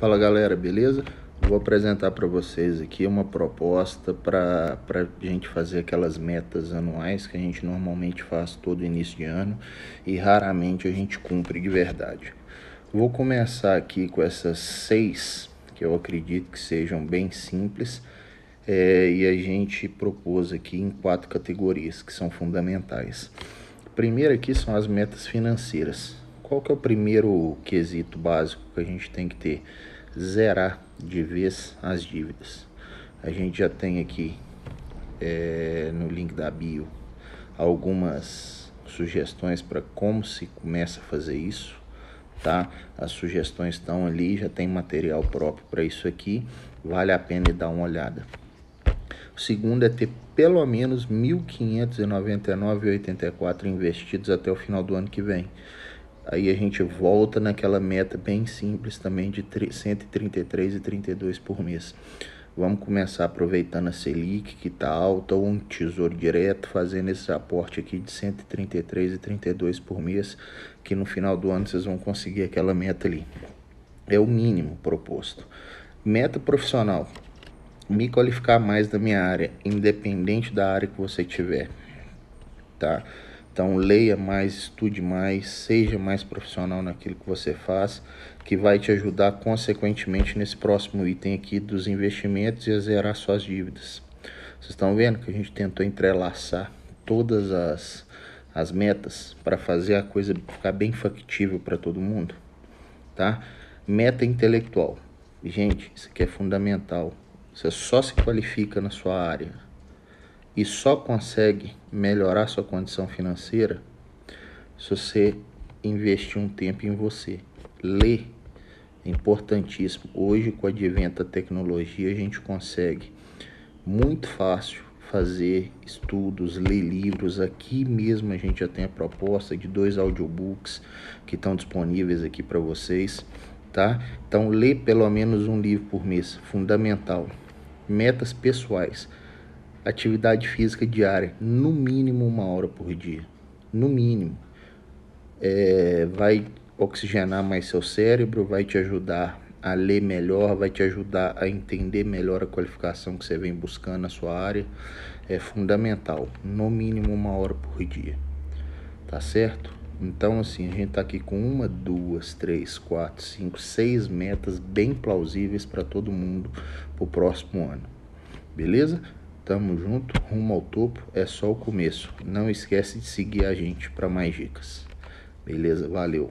Fala galera, beleza? Vou apresentar para vocês aqui uma proposta para a gente fazer aquelas metas anuais que a gente normalmente faz todo início de ano e raramente a gente cumpre de verdade. Vou começar aqui com essas seis que eu acredito que sejam bem simples é, e a gente propôs aqui em quatro categorias que são fundamentais. primeira aqui são as metas financeiras qual que é o primeiro quesito básico que a gente tem que ter? Zerar de vez as dívidas. A gente já tem aqui é, no link da bio algumas sugestões para como se começa a fazer isso, tá? As sugestões estão ali, já tem material próprio para isso aqui, vale a pena dar uma olhada. O segundo é ter pelo menos R$ 1.599,84 investidos até o final do ano que vem. Aí a gente volta naquela meta bem simples também de 133 e 32 por mês. Vamos começar aproveitando a Selic que está alta ou um tesouro direto, fazendo esse aporte aqui de 133 e 32 por mês, que no final do ano vocês vão conseguir aquela meta ali. É o mínimo proposto. Meta profissional. Me qualificar mais da minha área, independente da área que você tiver, tá? Então leia mais, estude mais, seja mais profissional naquilo que você faz, que vai te ajudar consequentemente nesse próximo item aqui dos investimentos e a zerar suas dívidas. Vocês estão vendo que a gente tentou entrelaçar todas as, as metas para fazer a coisa ficar bem factível para todo mundo, tá? Meta intelectual. Gente, isso aqui é fundamental. Você é só se qualifica na sua área e só consegue melhorar sua condição financeira se você investir um tempo em você. Ler é importantíssimo. Hoje, com o advento da tecnologia, a gente consegue muito fácil fazer estudos, ler livros. Aqui mesmo a gente já tem a proposta de dois audiobooks que estão disponíveis aqui para vocês, tá? Então, lê pelo menos um livro por mês, fundamental. Metas pessoais atividade física diária, no mínimo uma hora por dia, no mínimo. É, vai oxigenar mais seu cérebro, vai te ajudar a ler melhor, vai te ajudar a entender melhor a qualificação que você vem buscando na sua área. É fundamental, no mínimo uma hora por dia, tá certo? Então, assim, a gente tá aqui com uma, duas, três, quatro, cinco, seis metas bem plausíveis para todo mundo pro próximo ano, beleza? Tamo junto, rumo ao topo, é só o começo. Não esquece de seguir a gente para mais dicas. Beleza? Valeu.